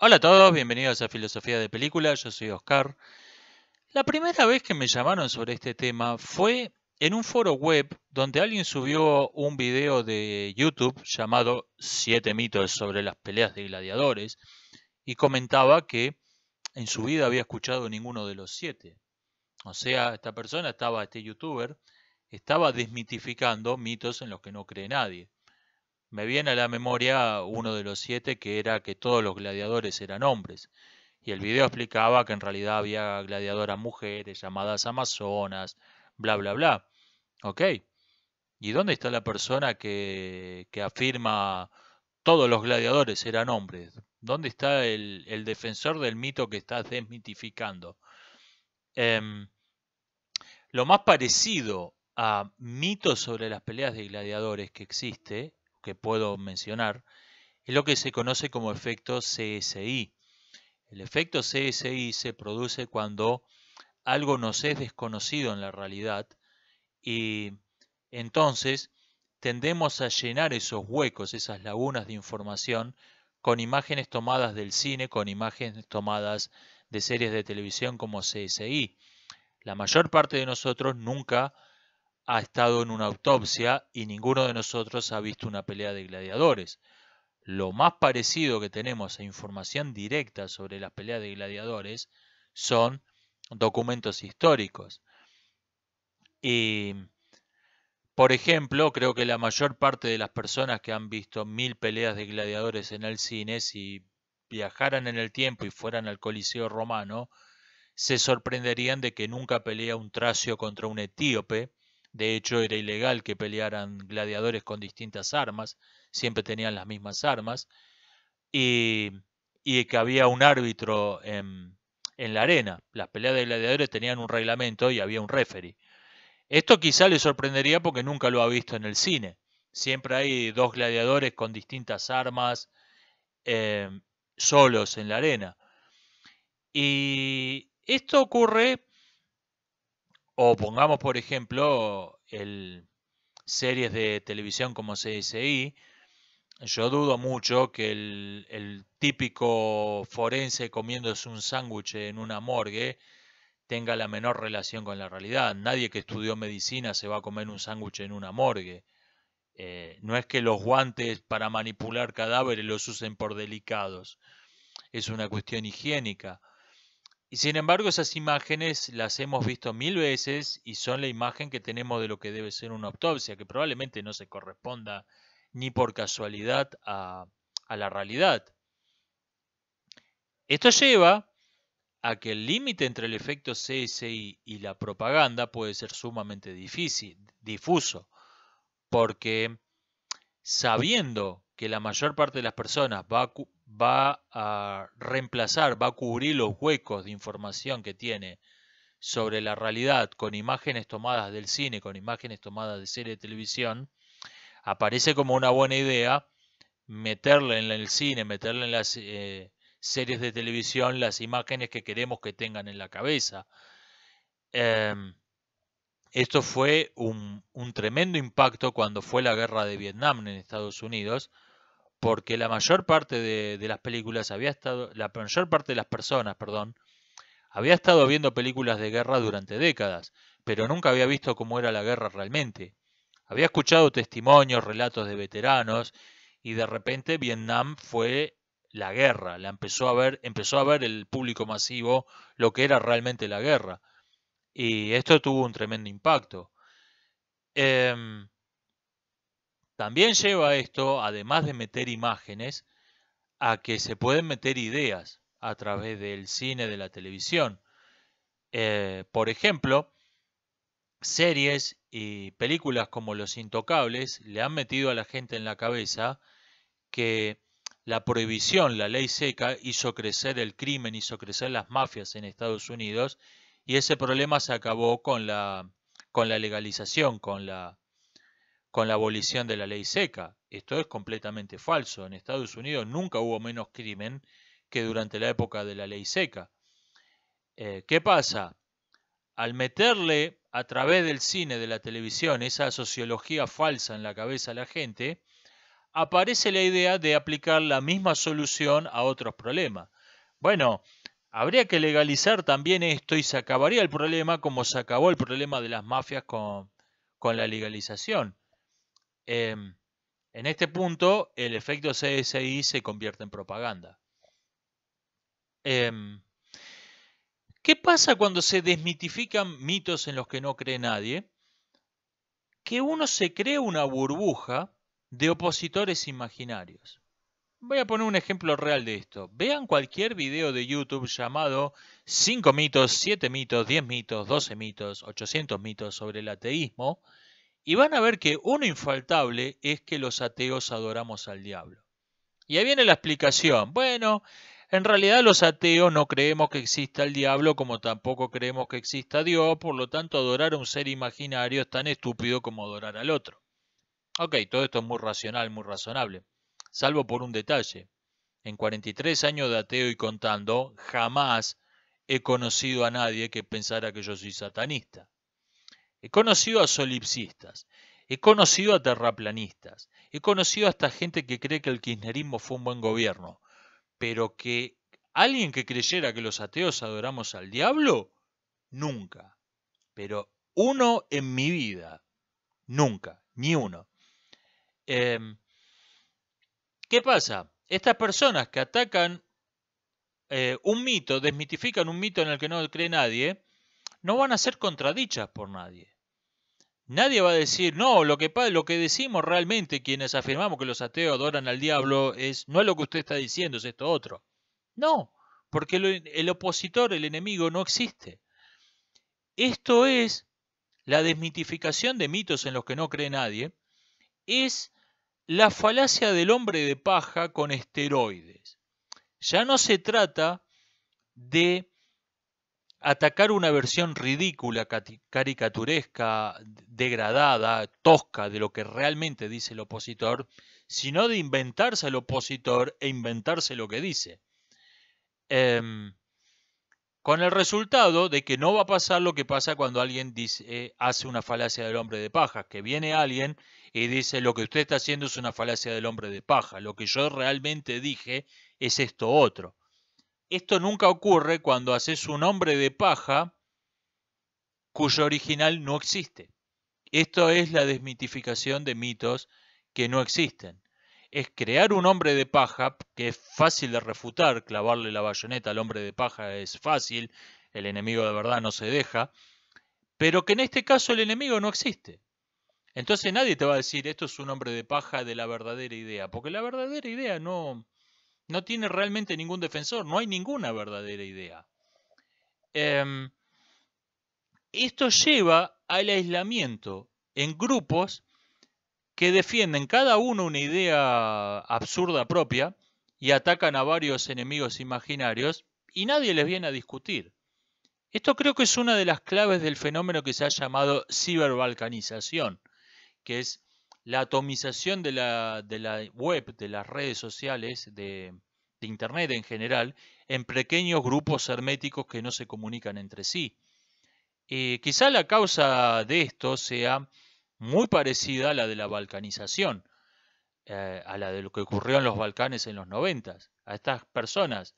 Hola a todos, bienvenidos a Filosofía de Película, yo soy Oscar. La primera vez que me llamaron sobre este tema fue en un foro web donde alguien subió un video de YouTube llamado Siete mitos sobre las peleas de gladiadores y comentaba que en su vida había escuchado ninguno de los siete. O sea, esta persona estaba, este youtuber, estaba desmitificando mitos en los que no cree nadie me viene a la memoria uno de los siete que era que todos los gladiadores eran hombres. Y el video explicaba que en realidad había gladiadoras mujeres llamadas amazonas, bla, bla, bla. ¿Ok? ¿Y dónde está la persona que, que afirma todos los gladiadores eran hombres? ¿Dónde está el, defensor del mito que estás desmitificando? Em, lo más parecido a mitos sobre las peleas de gladiadores que existe que puedo mencionar es lo que se conoce como efecto CSI. El efecto CSI se produce cuando algo nos es desconocido en la realidad y entonces tendemos a llenar esos huecos, esas lagunas de información con imágenes tomadas del cine, con imágenes tomadas de series de televisión como CSI. La mayor parte de nosotros nunca ha estado en una autopsia y ninguno de nosotros ha visto una pelea de gladiadores. Lo más parecido que tenemos a información directa sobre las peleas de gladiadores son documentos históricos. por ejemplo, creo que la mayor parte de las personas que han visto mil peleas de gladiadores en el cine, si viajaran en el tiempo y fueran al Coliseo romano, se sorprenderían de que nunca pelea un tracio contra un etíope, de hecho, era ilegal que pelearan gladiadores con distintas armas, siempre tenían las mismas armas, y, que había un árbitro en, la arena. Las peleas de gladiadores tenían un reglamento y había un referee. Esto quizá le sorprendería porque nunca lo ha visto en el cine. Siempre hay dos gladiadores con distintas armas, eh, solos en la arena. Y esto ocurre o pongamos, por ejemplo, series de televisión como CSI, yo dudo mucho que el, típico forense comiéndose un sándwich en una morgue tenga la menor relación con la realidad. Nadie que estudió medicina se va a comer un sándwich en una morgue. Eh, no es que los guantes para manipular cadáveres los usen por delicados. Es una cuestión higiénica. Y sin embargo, esas imágenes las hemos visto mil veces y son la imagen que tenemos de lo que debe ser una autopsia, que probablemente no se corresponda ni por casualidad a, la realidad. Esto lleva a que el límite entre el efecto CSI y la propaganda puede ser sumamente difícil, difuso, porque sabiendo que la mayor parte de las personas va a, va a reemplazar, va a cubrir los huecos de información que tiene sobre la realidad con imágenes tomadas del cine, con imágenes tomadas de serie de televisión, aparece como una buena idea meterle en el cine, meterle en las eh, series de televisión las imágenes que queremos que tengan en la cabeza. Em, esto fue un tremendo impacto cuando fue la guerra de Vietnam en Estados Unidos, porque la mayor parte de, las películas había estado, la mayor parte de las personas, perdón, había estado viendo películas de guerra durante décadas, pero nunca había visto cómo era la guerra realmente. Había escuchado testimonios, relatos de veteranos, y de repente Vietnam fue la guerra, la empezó a ver, empezó a ver el público masivo lo que era realmente la guerra. Y esto tuvo un tremendo impacto. Em, también lleva esto, además de meter imágenes, a que se pueden meter ideas a través del cine, de la televisión. Eh, por ejemplo, series y películas como Los Intocables le han metido a la gente en la cabeza que la prohibición, la ley seca, hizo crecer el crimen, hizo crecer las mafias en Estados Unidos y ese problema se acabó con la, con la legalización, con la con la abolición de la ley seca. Esto es completamente falso. En Estados Unidos nunca hubo menos crimen que durante la época de la ley seca. Eh, ¿Qué pasa? Al meterle a través del cine, de la televisión, esa sociología falsa en la cabeza a la gente, aparece la idea de aplicar la misma solución a otros problemas. Bueno, habría que legalizar también esto y se acabaría el problema como se acabó el problema de las mafias con la legalización. Em, en este punto, el efecto CSI se convierte en propaganda. Em, ¿Qué pasa cuando se desmitifican mitos en los que no cree nadie? Que uno se cree una burbuja de opositores imaginarios. Voy a poner un ejemplo real de esto. Vean cualquier video de YouTube llamado 5 mitos, 7 mitos, 10 mitos, 12 mitos, 800 mitos sobre el ateísmo y van a ver que uno infaltable es que los ateos adoramos al diablo. Y ahí viene la explicación. Bueno, en realidad los ateos no creemos que exista el diablo como tampoco creemos que exista Dios, por lo tanto adorar a un ser imaginario es tan estúpido como adorar al otro. Ok, todo esto es muy racional, muy razonable, salvo por un detalle. En 43 años de ateo y contando, jamás he conocido a nadie que pensara que yo soy satanista. He conocido a solipsistas, he conocido a terraplanistas, he conocido a esta gente que cree que el kirchnerismo fue un buen gobierno, pero que alguien que creyera que los ateos adoramos al diablo, nunca. Pero uno en mi vida, nunca, ni uno. Em, ¿Qué pasa? Estas personas que atacan eh, un mito, desmitifican un mito en el que no cree nadie, no van a ser contradichas por nadie. Nadie va a decir, no, lo que, lo que decimos realmente quienes afirmamos que los ateos adoran al diablo es, no es lo que usted está diciendo, es esto otro. No, porque el opositor, el enemigo, no existe. Esto es la desmitificación de mitos en los que no cree nadie, es la falacia del hombre de paja con esteroides. Ya no se trata de atacar una versión ridícula, caricaturesca, degradada, tosca de lo que realmente dice el opositor, sino de inventarse al opositor e inventarse lo que dice. Em, con el resultado de que no va a pasar lo que pasa cuando alguien dice, eh, hace una falacia del hombre de paja, que viene alguien y dice lo que usted está haciendo es una falacia del hombre de paja, lo que yo realmente dije es esto otro. Esto nunca ocurre cuando haces un hombre de paja cuyo original no existe. Esto es la desmitificación de mitos que no existen. Es crear un hombre de paja, que es fácil de refutar, clavarle la bayoneta al hombre de paja es fácil, el enemigo de verdad no se deja, pero que en este caso el enemigo no existe. Entonces nadie te va a decir esto es un hombre de paja de la verdadera idea, porque la verdadera idea no, no tiene realmente ningún defensor, no hay ninguna verdadera idea. Em, esto lleva al aislamiento en grupos que defienden cada uno una idea absurda propia y atacan a varios enemigos imaginarios y nadie les viene a discutir. Esto creo que es una de las claves del fenómeno que se ha llamado ciberbalcanización, que es la atomización de la, de la web, de las redes sociales, de, Internet en general, en pequeños grupos herméticos que no se comunican entre sí. Eh, quizá la causa de esto sea muy parecida a la de la balcanización, eh, a la de lo que ocurrió en los Balcanes en los 90. A estas personas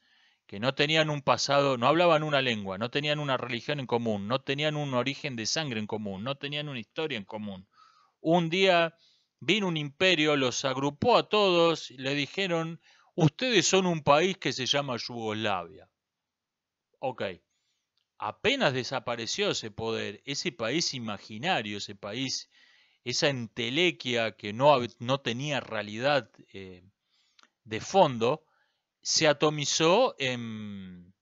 que no tenían un pasado, no hablaban una lengua, no tenían una religión en común, no tenían un origen de sangre en común, no tenían una historia en común. Un día Vino un imperio, los agrupó a todos y le dijeron, ustedes son un país que se llama Yugoslavia. Ok, apenas desapareció ese poder, ese país imaginario, ese país, esa entelequia que no, tenía realidad eh, de fondo, se atomizó en,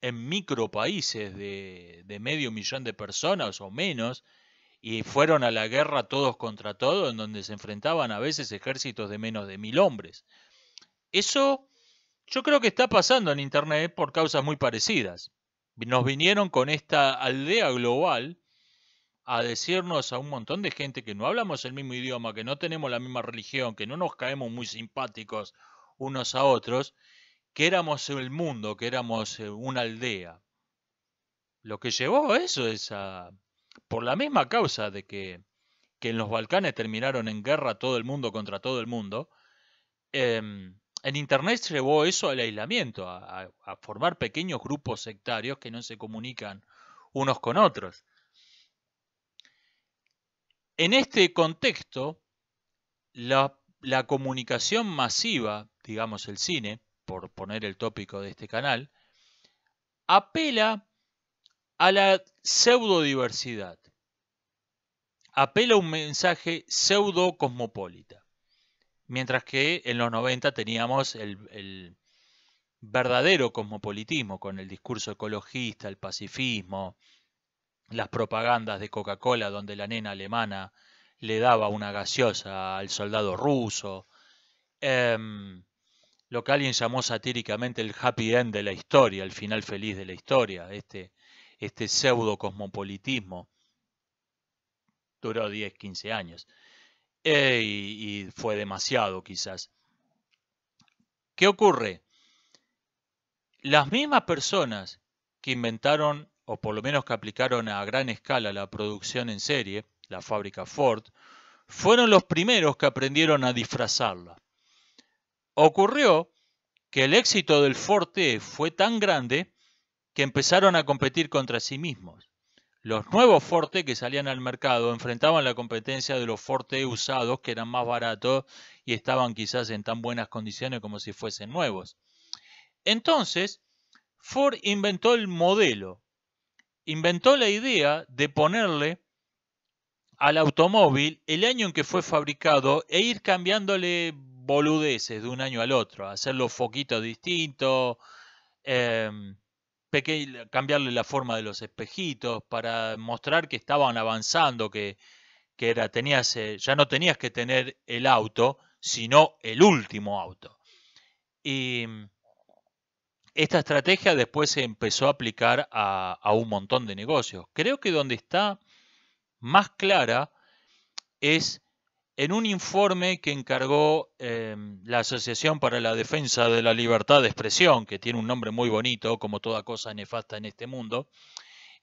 micro países de medio millón de personas o menos, y fueron a la guerra todos contra todos, en donde se enfrentaban a veces ejércitos de menos de mil hombres. Eso yo creo que está pasando en Internet por causas muy parecidas. Nos vinieron con esta aldea global a decirnos a un montón de gente que no hablamos el mismo idioma, que no tenemos la misma religión, que no nos caemos muy simpáticos unos a otros, que éramos el mundo, que éramos eh, una aldea. Lo que llevó a eso es a, por la misma causa de que, en los Balcanes terminaron en guerra todo el mundo contra todo el mundo, em, en Internet llevó eso al aislamiento, a, formar pequeños grupos sectarios que no se comunican unos con otros. En este contexto, la, la comunicación masiva, digamos el cine, por poner el tópico de este canal, apela a la pseudodiversidad. Apela a un mensaje pseudo-cosmopolita. Mientras que en los 90 teníamos el, verdadero cosmopolitismo con el discurso ecologista, el pacifismo, las propagandas de Coca-Cola donde la nena alemana le daba una gaseosa al soldado ruso, em, lo que alguien llamó satíricamente el happy end de la historia, el final feliz de la historia, este este pseudo cosmopolitismo. Duró 10, 15 años. y, fue demasiado quizás. ¿Qué ocurre? Las mismas personas que inventaron, o por lo menos que aplicaron a gran escala la producción en serie, la fábrica Ford, fueron los primeros que aprendieron a disfrazarla. Ocurrió que el éxito del Forte fue tan grande que empezaron a competir contra sí mismos. Los nuevos Forte que salían al mercado enfrentaban la competencia de los Forte usados que eran más baratos y estaban quizás en tan buenas condiciones como si fuesen nuevos. Entonces, Ford inventó el modelo, inventó la idea de ponerle al automóvil el año en que fue fabricado e ir cambiándole boludeces de un año al otro, hacerlo foquitos distintos. Em, cambiarle la forma de los espejitos para mostrar que estaban avanzando, que, era, tenías, eh, ya no tenías que tener el auto, sino el último auto. Y mm, esta estrategia después se empezó a aplicar a un montón de negocios. Creo que donde está más clara es en un informe que encargó em, la Asociación para la Defensa de la Libertad de Expresión, que tiene un nombre muy bonito, como toda cosa nefasta en este mundo,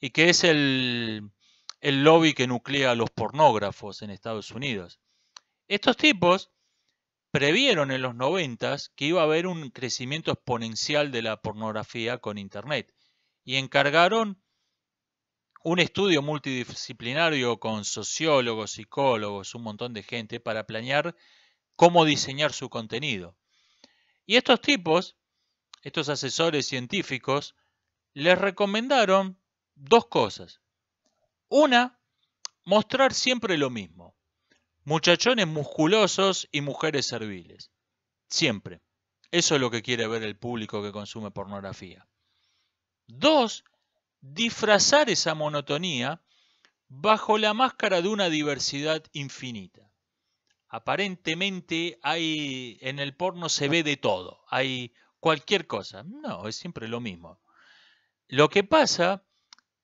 y que es el, el lobby que nuclea a los pornógrafos en Estados Unidos. Estos tipos previeron en los 90 que iba a haber un crecimiento exponencial de la pornografía con Internet y encargaron un estudio multidisciplinario con sociólogos, psicólogos, un montón de gente para planear cómo diseñar su contenido. Y estos tipos, estos asesores científicos, les recomendaron dos cosas. Una, mostrar siempre lo mismo. Muchachones musculosos y mujeres serviles. Siempre. Eso es lo que quiere ver el público que consume pornografía. Dos, disfrazar esa monotonía bajo la máscara de una diversidad infinita. Aparentemente hay en el porno se ve de todo, hay cualquier cosa. No, es siempre lo mismo. Lo que pasa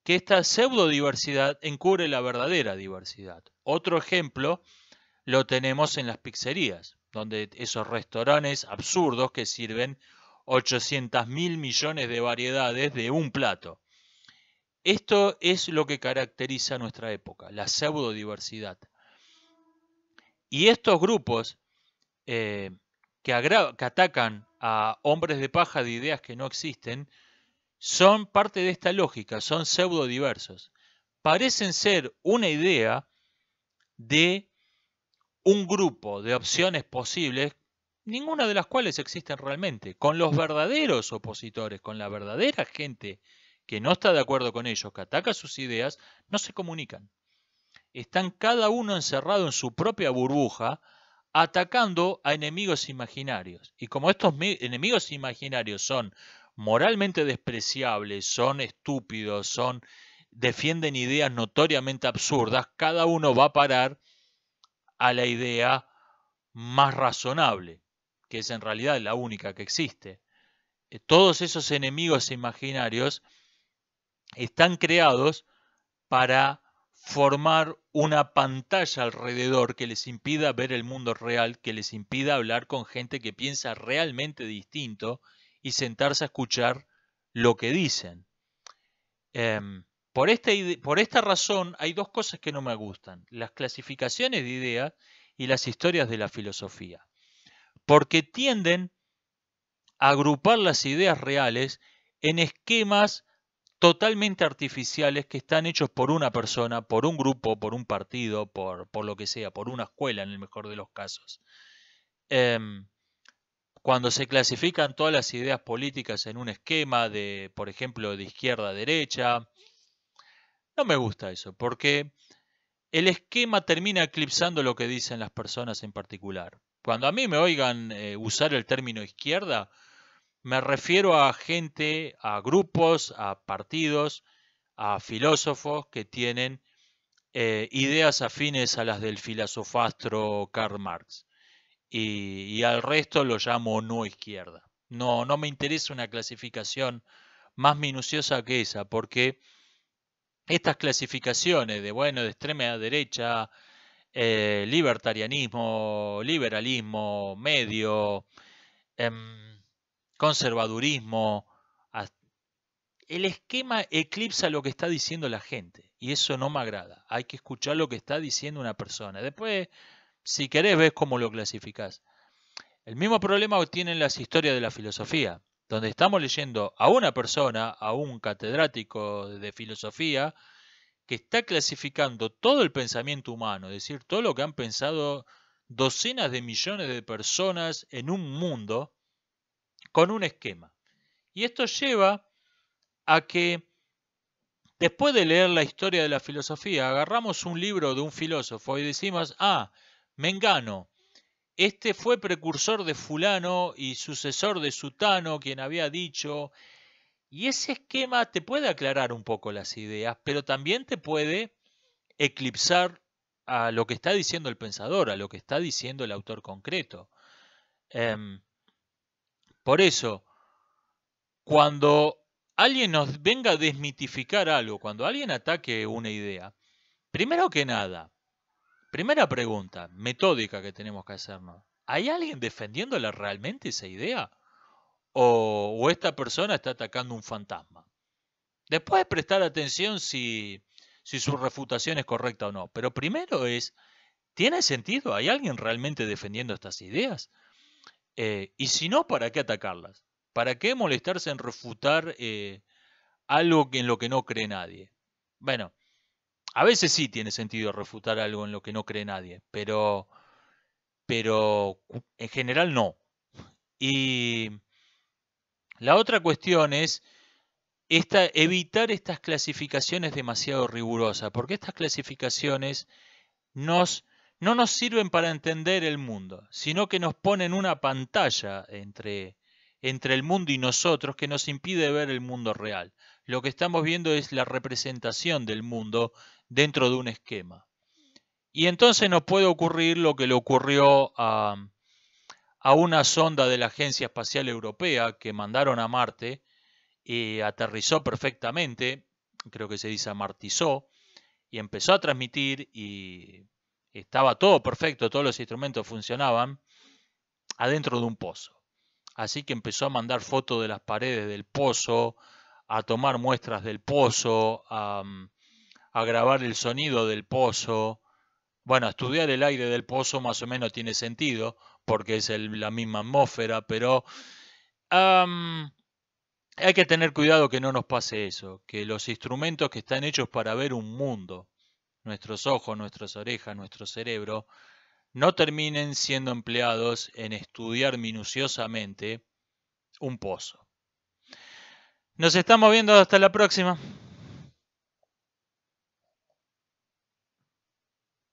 que esta pseudodiversidad encubre la verdadera diversidad. Otro ejemplo lo tenemos en las pizzerías, donde esos restaurantes absurdos que sirven 800 mil millones de variedades de un plato. Esto es lo que caracteriza nuestra época, la pseudodiversidad. Y estos grupos eh, que, que, atacan a hombres de paja de ideas que no existen son parte de esta lógica, son pseudodiversos. Parecen ser una idea de un grupo de opciones posibles, ninguna de las cuales existen realmente, con los verdaderos opositores, con la verdadera gente que no está de acuerdo con ellos, que ataca sus ideas, no se comunican. Están cada uno encerrado en su propia burbuja, atacando a enemigos imaginarios. Y como estos enemigos imaginarios son moralmente despreciables, son estúpidos, son defienden ideas notoriamente absurdas, cada uno va a parar a la idea más razonable, que es en realidad la única que existe. Eh, todos esos enemigos imaginarios están creados para formar una pantalla alrededor que les impida ver el mundo real, que les impida hablar con gente que piensa realmente distinto y sentarse a escuchar lo que dicen. Em, por, este por esta razón hay dos cosas que no me gustan, las clasificaciones de ideas y las historias de la filosofía, porque tienden a agrupar las ideas reales en esquemas totalmente artificiales que están hechos por una persona, por un grupo, por un partido, por, por lo que sea, por una escuela en el mejor de los casos. Em, cuando se clasifican todas las ideas políticas en un esquema de, por ejemplo, de izquierda a derecha, no me gusta eso, porque el esquema termina eclipsando lo que dicen las personas en particular. Cuando a mí me oigan eh, usar el término izquierda, me refiero a gente, a grupos, a partidos, a filósofos que tienen eh, ideas afines a las del filosofastro Karl Marx. Y, al resto lo llamo no izquierda. No, no me interesa una clasificación más minuciosa que esa, porque estas clasificaciones de bueno, de extrema derecha, eh, libertarianismo, liberalismo, medio, em, conservadurismo. El esquema eclipsa lo que está diciendo la gente y eso no me agrada. Hay que escuchar lo que está diciendo una persona. Después, si querés, ves cómo lo clasificas El mismo problema tienen las historias de la filosofía, donde estamos leyendo a una persona, a un catedrático de filosofía, que está clasificando todo el pensamiento humano, es decir, todo lo que han pensado docenas de millones de personas en un mundo, con un esquema. Y esto lleva a que después de leer la historia de la filosofía, agarramos un libro de un filósofo y decimos, ah, Mengano, este fue precursor de fulano y sucesor de sutano, quien había dicho, y ese esquema te puede aclarar un poco las ideas, pero también te puede eclipsar a lo que está diciendo el pensador, a lo que está diciendo el autor concreto. Em, por eso, cuando alguien nos venga a desmitificar algo, cuando alguien ataque una idea, primero que nada, primera pregunta metódica que tenemos que hacernos, ¿hay alguien defendiéndola realmente esa idea? ¿O, esta persona está atacando un fantasma? Después prestar atención si su refutación es correcta o no, pero primero es, ¿tiene sentido? ¿Hay alguien realmente defendiendo estas ideas? Eh, y si no, ¿para qué atacarlas? ¿Para qué molestarse en refutar eh, algo en lo que no cree nadie? Bueno, a veces sí tiene sentido refutar algo en lo que no cree nadie, pero, pero en general no. Y la otra cuestión es evitar estas clasificaciones demasiado rigurosas, porque estas clasificaciones nos no nos sirven para entender el mundo, sino que nos ponen una pantalla entre, entre el mundo y nosotros que nos impide ver el mundo real. Lo que estamos viendo es la representación del mundo dentro de un esquema. Y entonces nos puede ocurrir lo que le ocurrió a, a una sonda de la Agencia Espacial Europea que mandaron a Marte, y aterrizó perfectamente, creo que se dice amartizó, y empezó a transmitir y estaba todo perfecto, todos los instrumentos funcionaban, adentro de un pozo. Así que empezó a mandar fotos de las paredes del pozo, a tomar muestras del pozo, a, mm, grabar el sonido del pozo. Bueno, estudiar el aire del pozo más o menos tiene sentido, porque es la misma atmósfera, pero hay que tener cuidado que no nos pase eso, que los instrumentos que están hechos para ver un mundo, nuestros ojos, nuestras orejas, nuestro cerebro, no terminen siendo empleados en estudiar minuciosamente un pozo. Nos estamos viendo hasta la próxima.